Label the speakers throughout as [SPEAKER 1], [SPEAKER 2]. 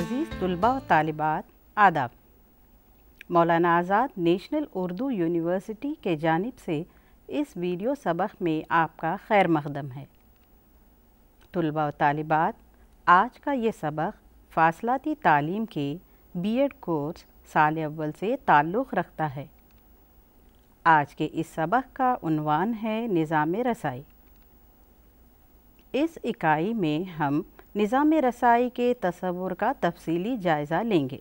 [SPEAKER 1] अज़ीज़ तलबा व आदाब मौलाना आज़ाद नेशनल उर्दू यूनिवर्सिटी के जानब से इस वीडियो सबक में आपका खैर मकदम है तलबा व तालिबात आज का ये सबक फासलाती तालीम के बीएड कोर्स साल अव्वल से ताल्लुक़ रखता है आज के इस सबक का उनवान है निज़ाम रसाई इस इकाई में हम निज़ाम रसाई के तस्वुर का तफसीली जायज़ा लेंगे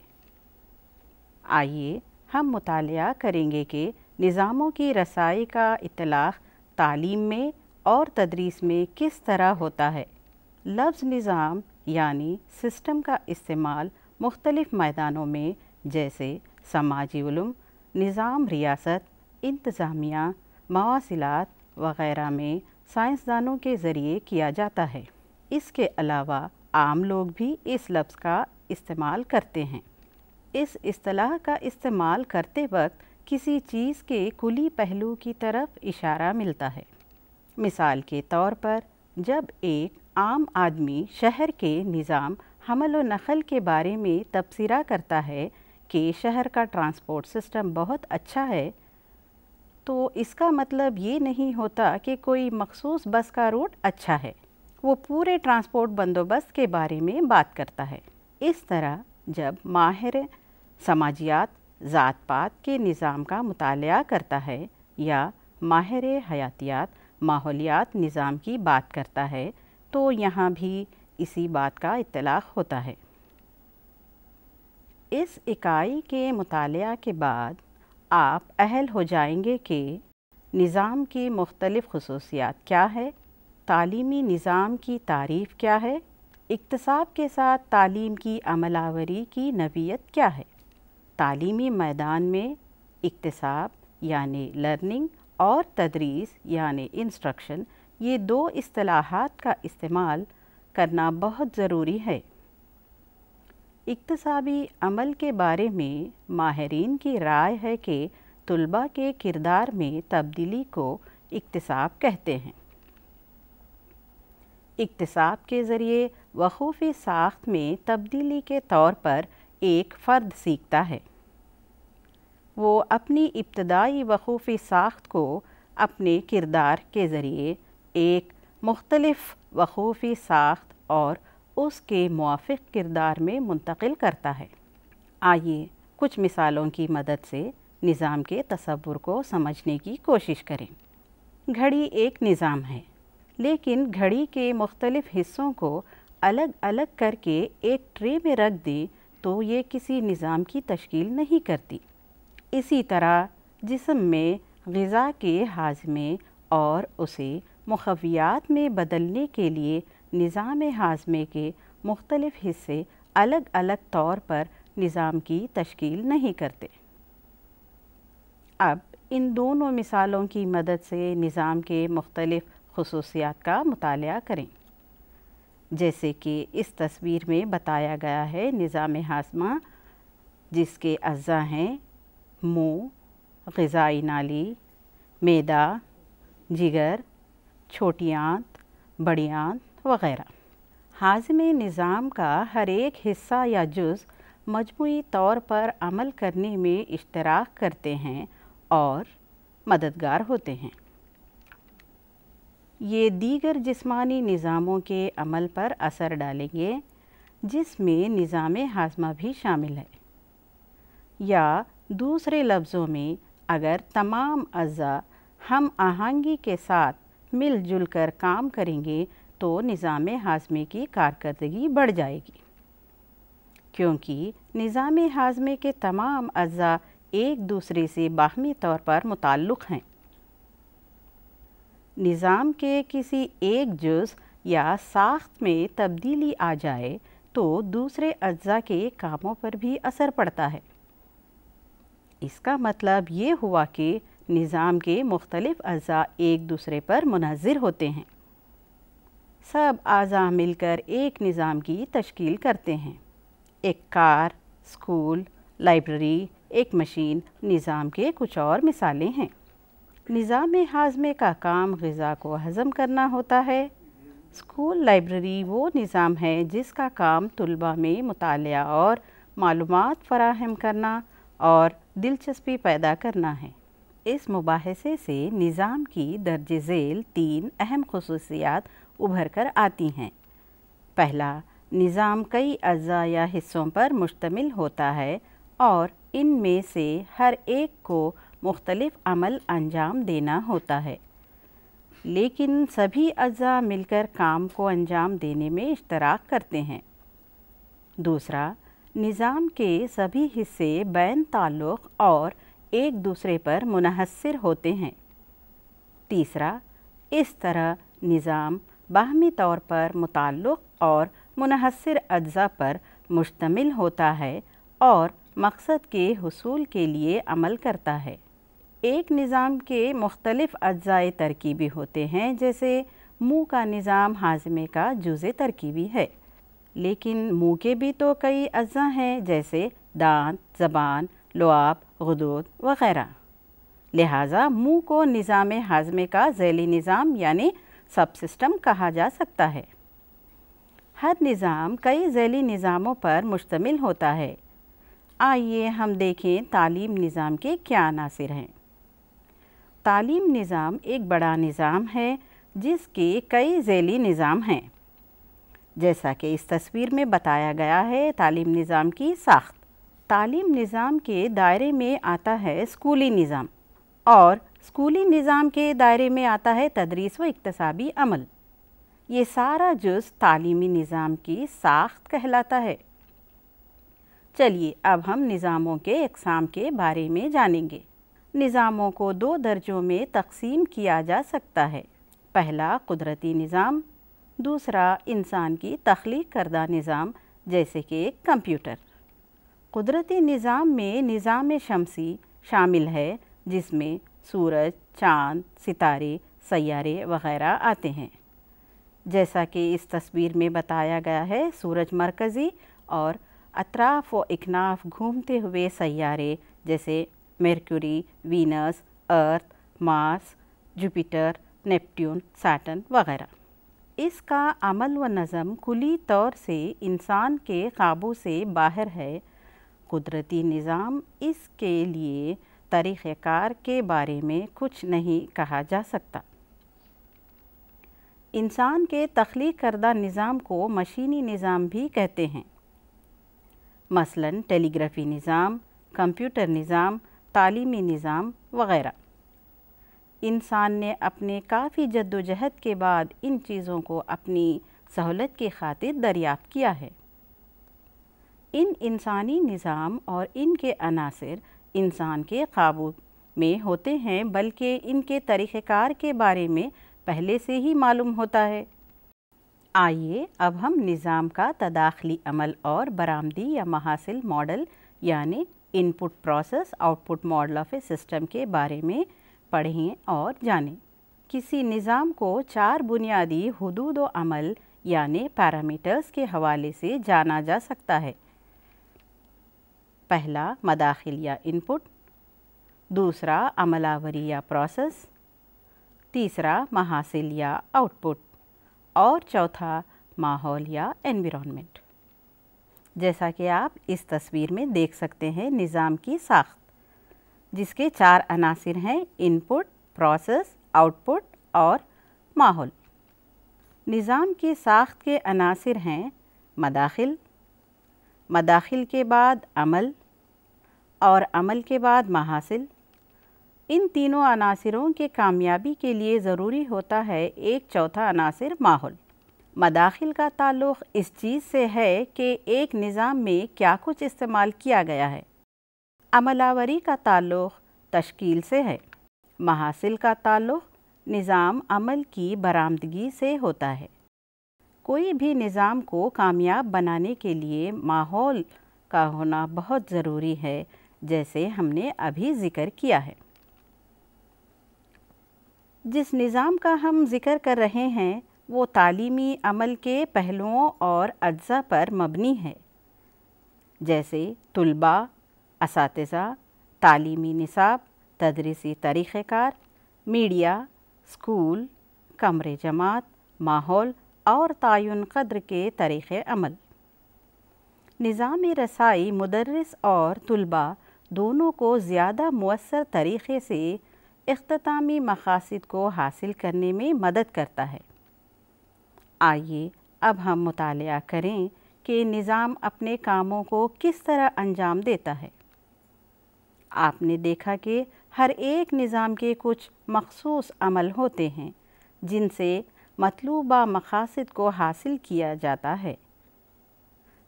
[SPEAKER 1] आइए हम मुताल करेंगे कि निज़ामों की रसाई का इतलाक़ तालीम में और तदरीस में किस तरह होता है लफ्ज़ निज़ाम यानी सिस्टम का इस्तेमाल मुख्तलिफ़ मैदानों में जैसे समाजी ूम निज़ाम रियासत इंतज़ामिया मवासिलत वग़ैरह में साइंसदानों के ज़रिए किया जाता है इसके अलावा आम लोग भी इस लफ्ज़ का इस्तेमाल करते हैं इस असलाह का इस्तेमाल करते वक्त किसी चीज़ के कुली पहलू की तरफ इशारा मिलता है मिसाल के तौर पर जब एक आम आदमी शहर के निज़ाम हमल व नखल के बारे में तबसरा करता है कि शहर का ट्रांसपोर्ट सिस्टम बहुत अच्छा है तो इसका मतलब ये नहीं होता कि कोई मखसूस बस का रूट अच्छा है वो पूरे ट्रांसपोर्ट बंदोबस्त के बारे में बात करता है इस तरह जब माहिर समाजियात ज़ात पात के निज़ाम का मताल करता है या माहिर हयातियात माहौलियात निज़ाम की बात करता है तो यहाँ भी इसी बात का इतलाक़ होता है इस इकाई के मुताल के बाद आप अहल हो जाएंगे कि निज़ाम की मुख्तलिफ़ खसूसियात क्या है तालीमी निज़ाम की तारीफ़ क्या है इकतसाब के साथ तालीम की अमलावरी की नवीयत क्या है तालीमी मैदान में इकतसाब यानि लर्निंग और तदरीस यानि इंस्ट्रक्शन ये दो असलाहत का इस्तेमाल करना बहुत ज़रूरी है इकतसाबी अमल के बारे में माहरीन की राय है कि तलबा के किरदार में तब्दीली को इकतसाब कहते हैं इकतसाब के ज़रिए वखूफ़ी साख्त में तब्दीली के तौर पर एक फ़र्द सीखता है वो अपनी इब्तदाई वखूफ़ी साख्त को अपने किरदार के ज़रिए एक मुख्तलफ़ वखूफ़ी साख्त और उसके मुआफ़ किरदार में मुंतकिल करता है आइए कुछ मिसालों की मदद से निज़ाम के तस्वुर को समझने की कोशिश करें घड़ी एक निज़ाम है लेकिन घड़ी के मुख्तलिफ़ हिस्सों को अलग अलग करके एक ट्रे में रख दें तो ये किसी निज़ाम की तश्कील नहीं करती इसी तरह जिसम में गज़ा के हाजमे और उसे मुखवियात में बदलने के लिए निज़ाम हाजमे के मुख्तलिफ़ हिस्से अलग अलग तौर पर निज़ाम की तश्कील नहीं करते अब इन दोनों मिसालों की मदद से निज़ाम के मुख्तलिफ़ खसूसियात का मताल करें जैसे कि इस तस्वीर में बताया गया है निज़ाम हाजमा जिसके अज्जा हैं मुँह गज़ाई नाली मैदा जिगर छोटी आंत बड़ी आंत वग़ैरह हाजम निज़ाम का हर एक हिस्सा या जुज़ मजमू तौर पर अमल करने में इश्तराक करते हैं और मददगार होते हैं ये दीगर जिस्मानी निज़ामों के अमल पर असर डालेंगे जिसमें निज़ाम हाजमा भी शामिल है या दूसरे लफ्ज़ों में अगर तमाम अज्जा हम आहंगी के साथ मिलजुल कर काम करेंगे तो निज़ाम हाजमे की कारकर्दगी बढ़ जाएगी क्योंकि निज़ाम हाजमे के तमाम अज्जा एक दूसरे से बाहमी तौर पर मुतल हैं निज़ाम के किसी एक जुज़ या साख्त में तब्दीली आ जाए तो दूसरे अज्जा के कामों पर भी असर पड़ता है इसका मतलब ये हुआ कि निज़ाम के मुख्तलिफ़ अज्जा एक दूसरे पर मुनहर होते हैं सब अज़ा मिलकर एक निज़ाम की तश्कील करते हैं एक कार स्कूल लाइब्रेरी एक मशीन निज़ाम के कुछ और मिसालें हैं निज़ाम हाजमे का काम गज़ा को हज़म करना होता है स्कूल लाइब्रेरी वो निज़ाम है जिसका काम तलबा में मताल और मालूम फराहम करना और दिलचस्पी पैदा करना है इस मुबासे से निज़ाम की दर्ज झेल तीन अहम खसूसियात उभर कर आती हैं पहला निज़ाम कई अज्जा या हिस्सों पर मुश्तमिल होता है और इन में से हर एक को मुख्तलिफ अमल अंजाम देना होता है लेकिन सभी अज्जा मिलकर काम को अंजाम देने में इश्तराक करते हैं दूसरा निज़ाम के सभी हिस्से बैन ताल्लुक़ और एक दूसरे पर मुनहसर होते हैं तीसरा इस तरह निज़ाम बाहमी तौर पर मुतक़ और मुनहसर अज्जा पर मुश्तमिल होता है और मकसद के हसूल के लिए अमल करता है एक निज़ाम के मुख्तलिफ़ अज्ज़ाए तरकीबी होते हैं जैसे मुँह का निज़ाम हाजमे का जुज़ तरकीबी है लेकिन मुँह के भी तो कई अज्ज़ा हैं जैसे दांत ज़बान लुआब गदूद वग़ैरह लिहाजा मुँह को निज़ाम हाजमे का जैली निज़ाम यानी सब सिस्टम कहा जा सकता है हर निज़ाम कई जैली निज़ामों पर मुश्तमिल होता है आइए हम देखें तालीम निज़ाम के क्या अनासर हैं तालीम निज़ाम एक बड़ा निज़ाम है जिसके कई झैली निज़ाम हैं जैसा कि इस तस्वीर में बताया गया है तालीम निज़ाम की साख्त तालीम निज़ाम के दायरे में आता है स्कूली निज़ाम और स्कूली निज़ाम के दायरे में आता है तदरीस व इकतसाबी अमल ये सारा जुज तालीमी निज़ाम की साख्त कहलाता है चलिए अब हम निज़ामों के अकसाम के बारे में जानेंगे निज़ामों को दो दर्जों में तकसीम किया जा सकता है पहला कुदरती निज़ाम दूसरा इंसान की तख्लीक करदा निज़ाम जैसे कि कंप्यूटर कुदरती निज़ाम में निज़ाम शमसी शामिल है जिसमें सूरज चाँद सितारे सैारे वगैरह आते हैं जैसा कि इस तस्वीर में बताया गया है सूरज मरकज़ी और अतराफ़ व इकनाफ घूमते हुए सैारे जैसे Mercury, Venus, Earth, Mars, Jupiter, Neptune Saturn वगैरह इसका अमल व नज़म खुली तौर से इंसान के काबू से बाहर है कुदरती निज़ाम इसके लिए तरीक़ार के बारे में कुछ नहीं कहा जा सकता इंसान के तख्लीक करदा निज़ाम को मशीनी निज़ाम भी कहते हैं मसलन टेलीग्राफी निज़ाम कंप्यूटर निज़ाम तालीमी निज़ाम वग़ैरह इंसान ने अपने काफ़ी जद्दोजहद के बाद इन चीज़ों को अपनी सहूलत की खातिर दरियाफ़ किया है इन इंसानी निज़ाम और इनके अनासर इंसान के काबू में होते हैं बल्कि इनके तरीक़ार के बारे में पहले से ही मालूम होता है आइए अब हम निज़ाम का तदाखली अमल और बरामदी या महासिल मॉडल यानि input process output model of a system के बारे में पढ़ें और जानें किसी निज़ाम को चार बुनियादी हदूद अमल यानि पैरामीटर्स के हवाले से जाना जा सकता है पहला मदाखिल या इनपुट दूसरा अमलावरी या प्रोसेस तीसरा महासिल या आउटपुट और चौथा माहौल या एनवायरनमेंट जैसा कि आप इस तस्वीर में देख सकते हैं निज़ाम की साख्त जिसके चार अनासर हैं इनपुट प्रोसेस आउटपुट और माहौल निज़ाम की साख्त के अनासर हैं मदाखिल मदाखिल के बाद अमल और अमल के बाद महासिल इन तीनों अनासरों के कामयाबी के लिए ज़रूरी होता है एक चौथा अनासर माहौल मदाखिल का ताल्लुक़ इस चीज़ से है कि एक निज़ाम में क्या कुछ इस्तेमाल किया गया है अमलावरी का ताल्लुक़ तश्कील से है महासिल का ताल्लुक़ निज़ाम अमल की बरामदगी से होता है कोई भी निज़ाम को कामयाब बनाने के लिए माहौल का होना बहुत ज़रूरी है जैसे हमने अभी ज़िक्र किया है जिस निज़ाम का हम ज़िक्र कर रहे हैं वो तालीमी अमल के पहलुओं और अज्जा पर मबनी है जैसे तलबा इस तालीमी निसाब तदरीसी तरीक़ार मीडिया स्कूल कमरे जमात माहौल और तयन कद्र के तरीक़े अमल निज़ाम रसाई मदरस और तलबा दोनों को ज़्यादा मवसर तरीक़े से अख्तामी मकासद को हासिल करने में मदद करता है आइए अब हम मुताल करें कि निज़ाम अपने कामों को किस तरह अंजाम देता है आपने देखा कि हर एक निज़ाम के कुछ मखसूस अमल होते हैं जिनसे मतलूबा मकासद को हासिल किया जाता है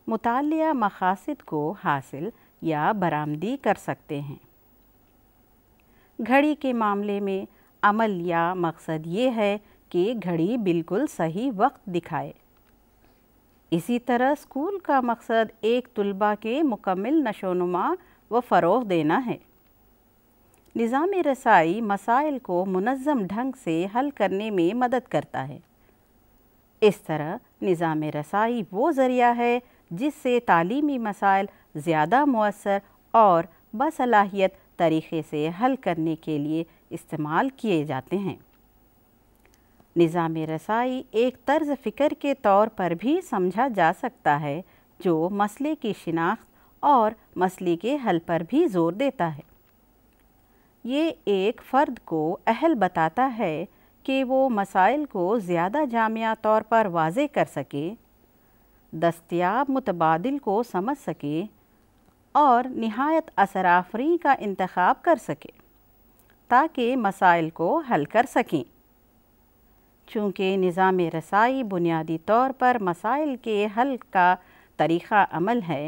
[SPEAKER 1] मुताल मकासद को हासिल या बरामदी कर सकते हैं घड़ी के मामले में अमल या मकसद ये है कि घड़ी बिल्कुल सही वक्त दिखाए इसी तरह स्कूल का मकसद एक तलबा के मुकम्मल नशोनुमा व फ़रोग देना है निज़ाम रसाई मसाइल को मनज़म ढंग से हल करने में मदद करता है इस तरह निज़ाम रसाई वो ज़रिया है जिससे तालीमी मसाइल ज़्यादा मवसर और बसलाहियत तरीक़े से हल करने के लिए इस्तेमाल किए जाते हैं निज़ाम रसाई एक तर्ज फ़िक्र के तौर पर भी समझा जा सकता है जो मसले की शिनाख्त और मसले के हल पर भी जोर देता है ये एक फ़र्द को अहल बताता है कि वो मसाइल को ज़्यादा जामिया तौर पर वाज कर सके दस्तियाब मुतबादल को समझ सके और नहायत असराफरी का इंतखब कर सके ताकि मसाइल को हल कर सकें चूँकि निज़ाम रसाई बुनियादी तौर पर मसाइल के हल का तरीक़ा अमल है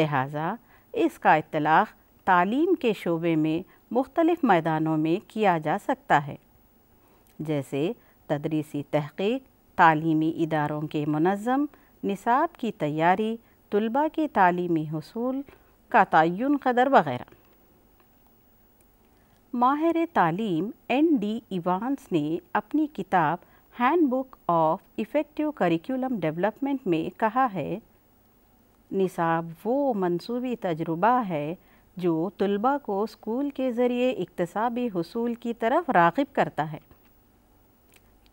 [SPEAKER 1] लिहाजा इसका इतलाक़ तालीम के शोबे में मुख्तलिफ़ मैदानों में किया जा सकता है जैसे तदरीसी तहकीक तालीमी इदारों के मनज़म निसाब की तैयारी तलबा के तालीमी हसूल का तयन कदर वगैरह माहिर तालीम एन डी इवान्स ने अपनी किताब handbook of effective curriculum development में कहा है निसाब वो मनसूबी तजुर्बा है जो तलबा को स्कूल के ज़रिए इकतसाबी हसूल की तरफ रागब करता है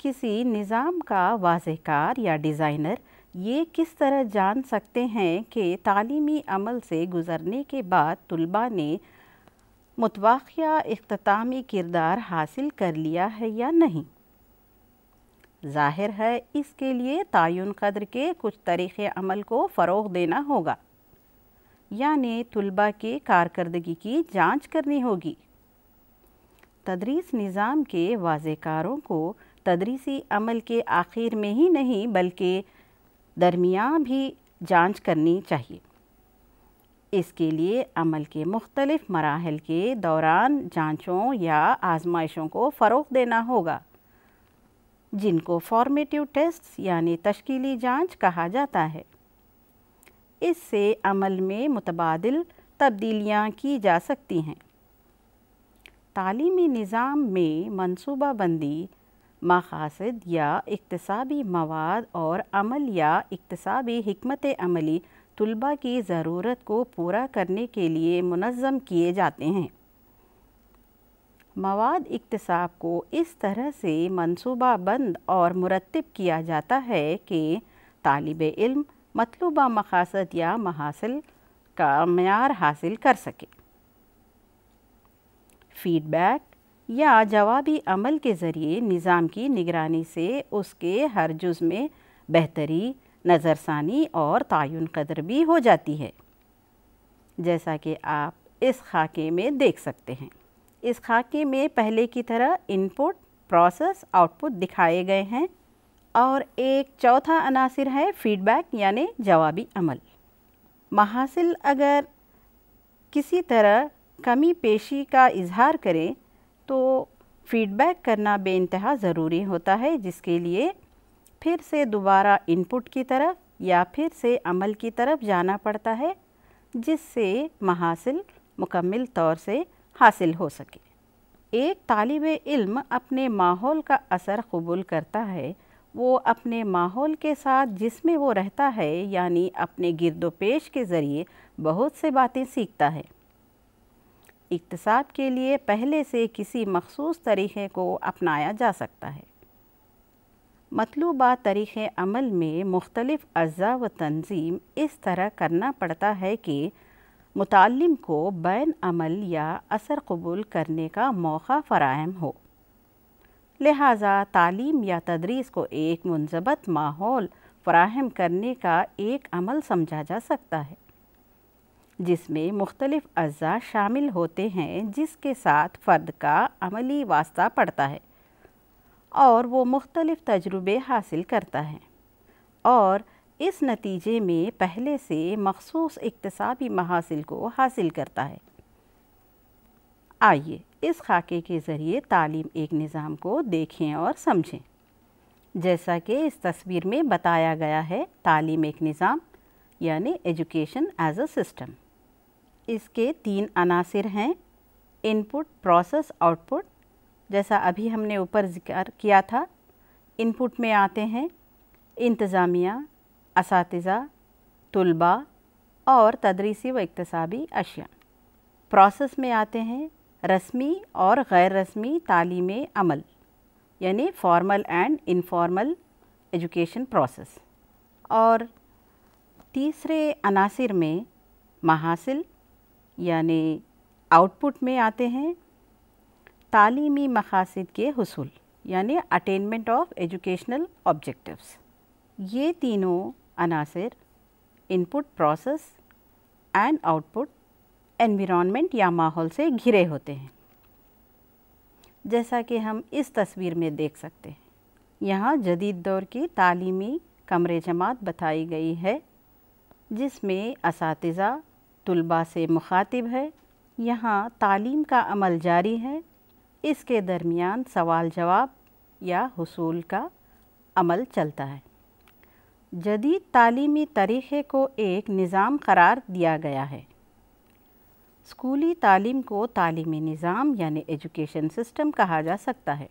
[SPEAKER 1] किसी निज़ाम का वाजहकार या डिज़ाइनर ये किस तरह जान सकते हैं कि तालीमी अमल से गुज़रने के बाद तलबा ने मुतवाक़ अख्तामी किरदार हासिल कर लिया है या नहीं ज़ाहिर है इसके लिए तयन कदर के कुछ तरीक़ अमल को फ़रोग देना होगा यानि तलबा के कारकर्दगी की जांच करनी होगी तदरीस निज़ाम के वाजकारों को तदरीसी अमल के आखिर में ही नहीं बल्कि दरमियान भी जांच करनी चाहिए इसके लिए अमल के मुख्तलिफ मराहल के दौरान जांचों या आजमाइशों को फ़रोग देना होगा जिनको फॉर्मेटिव टेस्ट यानी तश्कीली जांच कहा जाता है इससे अमल में मुतबादल तब्दीलियाँ की जा सकती हैं तालीमी निज़ाम में मनसूबा बंदी मकासद या इकतसाबी मवाद और अमल या इकतसाबी हमत अमली तलबा की ज़रूरत को पूरा करने के लिए मनज़म किए जाते हैं मवाद इकतसाब को इस तरह से मनसूबा बंद और मुरतब किया जाता है कि तालब इल्म मतलूबा मकासद या महासिल का मैार हासिल कर सके फीडबैक या जवाबी अमल के ज़रिए निज़ाम की निगरानी से उसके हर जुज़ में बेहतरी नज़रसानी और तयन कदर भी हो जाती है जैसा कि आप इस खाके में देख सकते हैं इस खाके में पहले की तरह इनपुट प्रोसेस आउटपुट दिखाए गए हैं और एक चौथा अनासर है फीडबैक यानि जवाबी अमल महासिल अगर किसी तरह कमी पेशी का इजहार करें तो फीडबैक करना बेानतहा ज़रूरी होता है जिसके लिए फिर से दोबारा इनपुट की तरफ या फिर से अमल की तरफ जाना पड़ता है जिससे महासिल मुकम्मल तौर से हासिल हो सके एक तालब इल्म अपने माहौल का असर कबूल करता है वो अपने माहौल के साथ जिसमें वो रहता है यानी अपने गिरदोपेश के ज़रिए बहुत से बातें सीखता है इकतसाब के लिए पहले से किसी मखसूस तरीक़े को अपनाया जा सकता है मतलूबा तरीक़ अमल में मुख्तलिफ़ अज़ा व तंजीम इस तरह करना पड़ता है कि मुतम को बैन अमल या असर कबूल करने का मौका फ़राहम हो लिहाजा तालीम या तदरीस को एक मुनजबत माहौल फ़राहम करने का एक अमल समझा जा सकता है जिसमें मुख्तलिफ़ अजा शामिल होते हैं जिसके साथ फ़र्द का अमली वास्ता पड़ता है और वो मुख्तलिफ़ तजुर्बे हासिल करता है और इस नतीजे में पहले से मखसूस इकतसाबी महासिल को हासिल करता है आइए इस खाके के ज़रिए तालीम एक निज़ाम को देखें और समझें जैसा कि इस तस्वीर में बताया गया है तालीम एक निज़ाम यानी एजुकेशन एज अ सिस्टम इसके तीन अनासर हैं इनपुट प्रोसेस आउटपुट जैसा अभी हमने ऊपर जिक्र किया था इनपुट में आते हैं इंतज़ामिया इस तलबा और तदरीसी व इकतसाबी अशिया प्रोसेस में आते हैं रस्मी और गैर रस्मी तालीम अमल यानी formal and informal education process और तीसरे अनासर में महासिल यानी आउटपुट में आते हैं तालीमी मकासद के हसूल यानि अटेनमेंट ऑफ एजुकेशनल ऑब्जेक्टिवस ये तीनों अनासर input process and output environment या माहौल से घिरे होते हैं जैसा कि हम इस तस्वीर में देख सकते हैं यहाँ जदीद दौर की तालीमी कमरे जमात बताई गई है जिसमें इस तलबा से मुखातिब है यहाँ तालीम का अमल जारी है इसके दरमियान सवाल जवाब या हसूल का अमल चलता है जदीद तलीमी तरीक़े को एक निज़ाम करार दिया गया है स्कूली तालीम को तालीमी निज़ाम यानी एजुकेशन सिस्टम कहा जा सकता है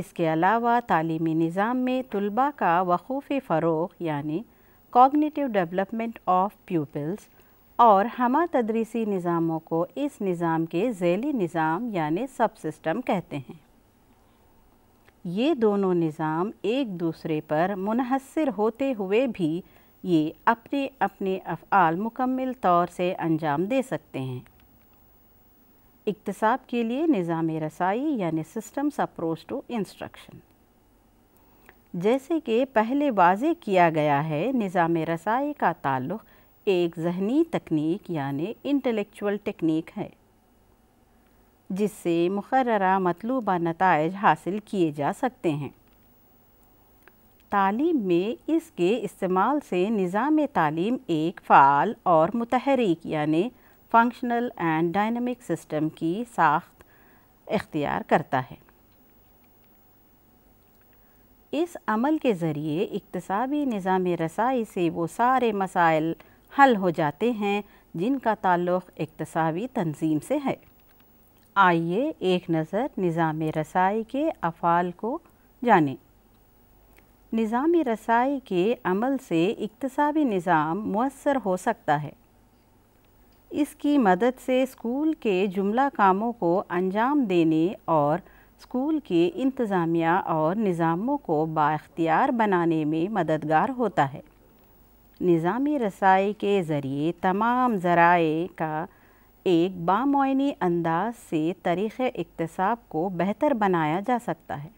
[SPEAKER 1] इसके अलावा तालीमी निज़ाम में तलबा का वकूफ़ फ़रोग यानी कॉग्निटिव डेवलपमेंट ऑफ प्यूपल्स और हम तदरीसी निज़ामों को इस निज़ाम के जैली निज़ाम यानि सब सिस्टम कहते हैं ये दोनों निज़ाम एक दूसरे पर मुनहसर होते हुए भी ये अपने अपने अफ़ाल मुकम्मल तौर से अंजाम दे सकते हैं इकतसाब के लिए निज़ाम रसाई यानि सिस्टम्स अप्रोच टू इंस्ट्रक्शन जैसे कि पहले वाज किया गया है निज़ाम रसाई का ताल्लुक़ एक जहनी तकनीक यानि इंटेलेक्चुअल टेक्निक है जिससे मुकर्रा मतलूबा नतज हासिल किए जा सकते हैं तालीम में इसके इस्तेमाल से निज़ाम तालीम एक फ़ाल और मतहरिक यानि फंक्शनल एंड डायनमिक सिस्टम की साख्त इख्तियार करता है इस अमल के ज़रिए इकतसाबी निज़ाम रसाई से वो सारे मसाइल हल हो जाते हैं जिनका ताल्लुक़ इकतसावी तंजीम से है आइए एक नज़र निज़ाम रसाई के अफ़ाल को जानें निज़ाम रसाई के अमल से इकतसावी निज़ाम मवसर हो सकता है इसकी मदद से स्कूल के जुमला कामों को अंजाम देने और स्कूल के इंतज़ामिया और निज़ामों को बाख्तियार बनाने में मददगार होता है निज़ामी रसाई के ज़रिए तमाम ज़राए का एक बामनी अंदाज से तरीक़ इकतसाब को बेहतर बनाया जा सकता है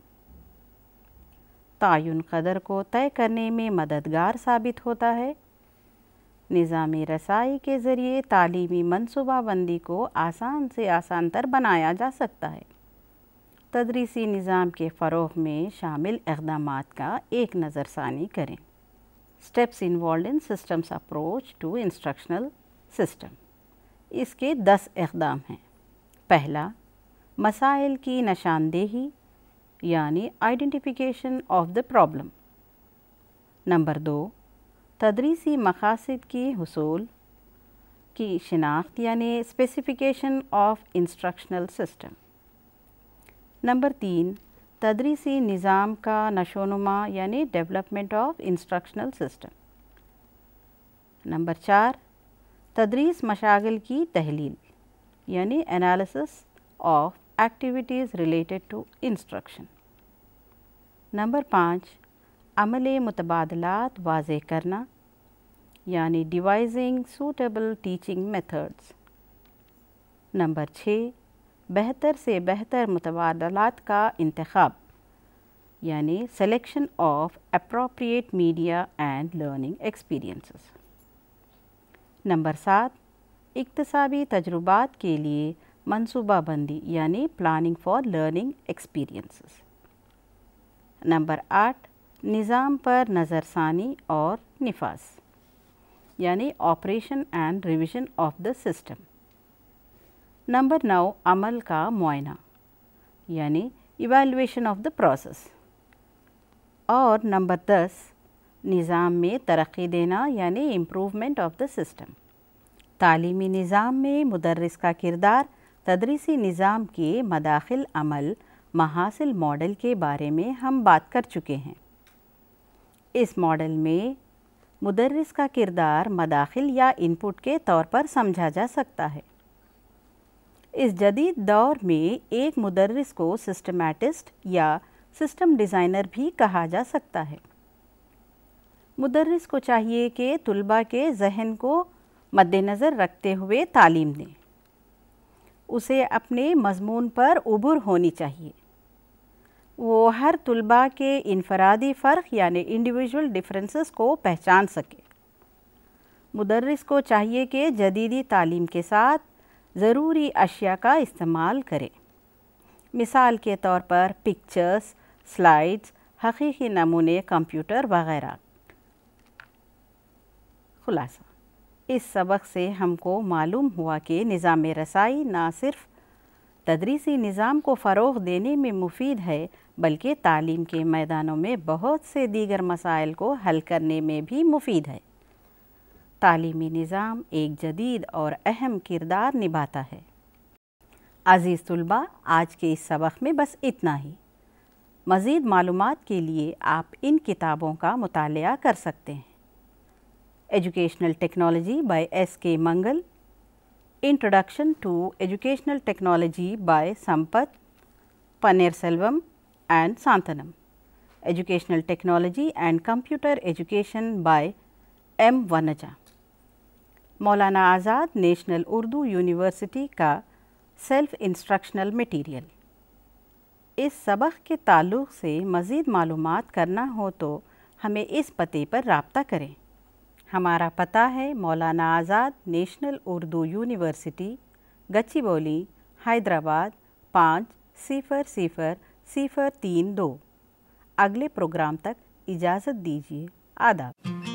[SPEAKER 1] तयन कदर को तय करने में मददगार साबित होता है निज़ामी रसाई के ज़रिए तालीमी मनसूबाबंदी को आसान से आसान तर बनाया जा सकता है तदरीसी निज़ाम के फ़रोग में शामिल इकदाम का एक नज़रसानी करें steps involve in systems approach to instructional system इसके दस इकदाम हैं पहला मसाइल की निशानदेही यानी identification of the problem number दो तदरीसी मकासद की हसूल की शिनाख्त यानी specification of instructional system number तीन तदरीसी निज़ाम का नशोनुमा यानी development of instructional system number चार तदरीस मशागिल की तहलील यानी analysis of activities related to instruction number पाँच अमल मुतबादलात वाज करना यानी devising suitable teaching methods number छः बेहतर से बेहतर मुतबादलात का इंतखब यानी selection of appropriate media and learning experience number सात इकतसाबी तजुर्बात के लिए मनसूबा बंदी planning for learning experience number आठ निज़ाम पर नज़रसानी और निफास यानि operation and revision of the system number नौ अमल का मुआयना यानी इवेलुएशन ऑफ द प्रोसेस और नंबर दस निज़ाम में तरक्की देना यानी इम्प्रूवमेंट ऑफ द सिस्टम तालीमी निज़ाम में मदरस का किरदार तदरीसी निज़ाम के मदाखिल अमल महासिल मॉडल के बारे में हम बात कर चुके हैं इस मॉडल में मदरस का किरदार मदाखिल या इनपुट के तौर पर समझा जा सकता है इस जदीद दौर में एक मदरस को सिस्टमैटिस्ट या सिस्टम डिज़ाइनर भी कहा जा सकता है मदरस को चाहिए कि तलबा के जहन को मद्देनज़र रखते हुए तालीम दें उसे अपने मजमून पर उबर होनी चाहिए वो हर तलबा के इनफरादी फ़र्क यानि इंडिविजुअल डिफरेंसेस को पहचान सके मदरस को चाहिए कि जदीदी तालीम के साथ ज़रूरी अशिया का इस्तेमाल करें मिसाल के तौर पर पिक्चर्स स्लाइड्स हकीकी नमूने कंप्यूटर वगैरह खुलासा इस सबक से हमको मालूम हुआ कि निज़ाम रसाई ना सिर्फ तदरीसी निज़ाम को फ़रोग देने में मुफीद है बल्कि तालीम के मैदानों में बहुत से दीगर मसाइल को हल करने में भी मुफीद है तालीमी निज़ाम एक जदीद और अहम किरदार निभाता है अज़ीज़ तलबा आज के इस सबक में बस इतना ही मज़ीद मालूम के लिए आप इन किताबों का मताल कर सकते हैं educational technology by S K Mangal introduction to educational technology by Sampath Panneerselvam and Santhanam educational technology and computer education by M Vanaja Maulana Azad national Urdu university का सेल्फ इंस्ट्रक्शनल मटेरियल इस सबक के ताल्लुक़ से मज़ीद मालूम करना हो तो हमें इस पते पर रबता करें हमारा पता है मौलाना आज़ाद नेशनल उर्दू यूनिवर्सिटी बोली हैदराबाद पाँच सिफर सिफर सिफर तीन दो अगले प्रोग्राम तक इजाज़त दीजिए आदाब